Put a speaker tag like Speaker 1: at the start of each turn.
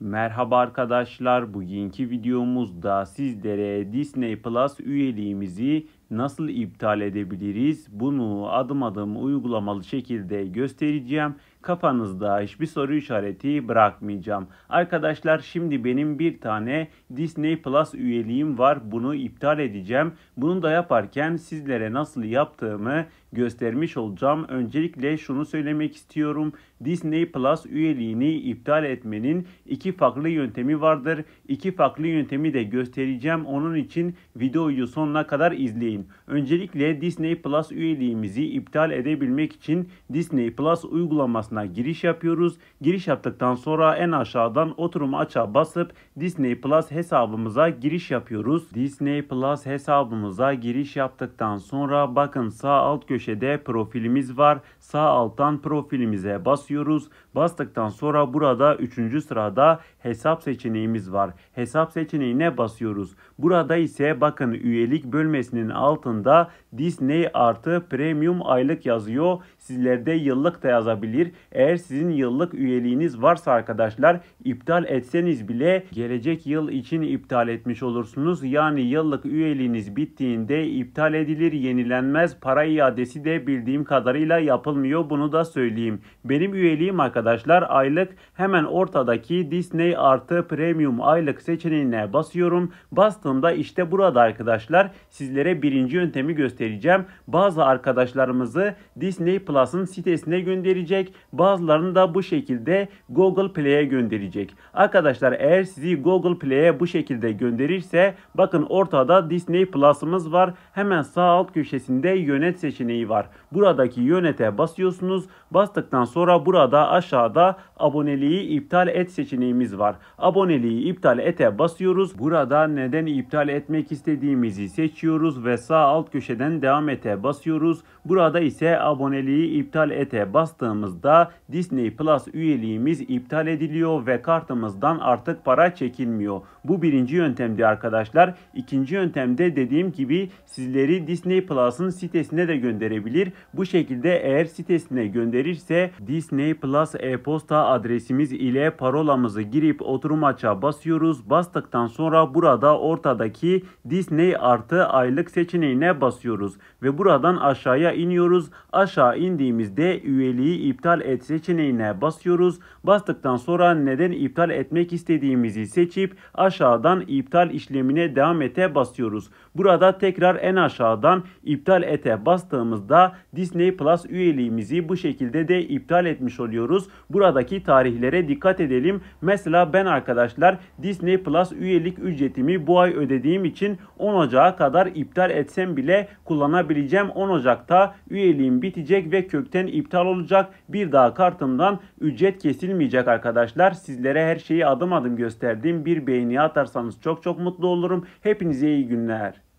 Speaker 1: Merhaba arkadaşlar, bugünkü videomuzda sizlere Disney Plus üyeliğimizi nasıl iptal edebiliriz? Bunu adım adım uygulamalı şekilde göstereceğim. Kafanızda hiçbir soru işareti bırakmayacağım. Arkadaşlar şimdi benim bir tane Disney Plus üyeliğim var. Bunu iptal edeceğim. Bunu da yaparken sizlere nasıl yaptığımı göstermiş olacağım. Öncelikle şunu söylemek istiyorum. Disney Plus üyeliğini iptal etmenin iki farklı yöntemi vardır. İki farklı yöntemi de göstereceğim. Onun için videoyu sonuna kadar izleyin için. Öncelikle Disney Plus üyeliğimizi iptal edebilmek için Disney Plus uygulamasına giriş yapıyoruz. Giriş yaptıktan sonra en aşağıdan oturum aça basıp Disney Plus hesabımıza giriş yapıyoruz. Disney Plus hesabımıza giriş yaptıktan sonra bakın sağ alt köşede profilimiz var. Sağ alttan profilimize basıyoruz. Bastıktan sonra burada 3. sırada hesap seçeneğimiz var. Hesap seçeneğine basıyoruz. Burada ise bakın üyelik bölmesinin alt altında Disney artı premium aylık yazıyor. Sizlerde yıllık da yazabilir. Eğer sizin yıllık üyeliğiniz varsa arkadaşlar iptal etseniz bile gelecek yıl için iptal etmiş olursunuz. Yani yıllık üyeliğiniz bittiğinde iptal edilir yenilenmez para iadesi de bildiğim kadarıyla yapılmıyor bunu da söyleyeyim. Benim üyeliğim arkadaşlar aylık hemen ortadaki Disney artı premium aylık seçeneğine basıyorum. Bastığımda işte burada arkadaşlar sizlere birinci ikinci yöntemi göstereceğim. Bazı arkadaşlarımızı Disney Plus'ın sitesine gönderecek. Bazılarını da bu şekilde Google Play'e gönderecek. Arkadaşlar eğer sizi Google Play'e bu şekilde gönderirse bakın ortada Disney Plus'ımız var. Hemen sağ alt köşesinde yönet seçeneği var. Buradaki yönete basıyorsunuz. Bastıktan sonra burada aşağıda aboneliği iptal et seçeneğimiz var. Aboneliği iptal ete basıyoruz. Burada neden iptal etmek istediğimizi seçiyoruz ve sağ alt köşeden devam ete basıyoruz. Burada ise aboneliği iptal ete bastığımızda Disney Plus üyeliğimiz iptal ediliyor ve kartımızdan artık para çekilmiyor. Bu birinci yöntemdi arkadaşlar. İkinci yöntemde dediğim gibi sizleri Disney Plus'ın sitesine de gönderebilir. Bu şekilde eğer sitesine gönderirse Disney Plus e-posta adresimiz ile parolamızı girip oturum aça basıyoruz. Bastıktan sonra burada ortadaki Disney artı aylık seç seçeneğine basıyoruz ve buradan aşağıya iniyoruz. Aşağı indiğimizde üyeliği iptal et seçeneğine basıyoruz. Bastıktan sonra neden iptal etmek istediğimizi seçip aşağıdan iptal işlemine devam ete basıyoruz. Burada tekrar en aşağıdan iptal ete bastığımızda Disney Plus üyeliğimizi bu şekilde de iptal etmiş oluyoruz. Buradaki tarihlere dikkat edelim. Mesela ben arkadaşlar Disney Plus üyelik ücretimi bu ay ödediğim için 10 Ocağı kadar iptal et etsem bile kullanabileceğim 10 Ocak'ta üyeliğim bitecek ve kökten iptal olacak. Bir daha kartımdan ücret kesilmeyecek arkadaşlar. Sizlere her şeyi adım adım gösterdiğim bir beğeni atarsanız çok çok mutlu olurum. Hepinize iyi günler.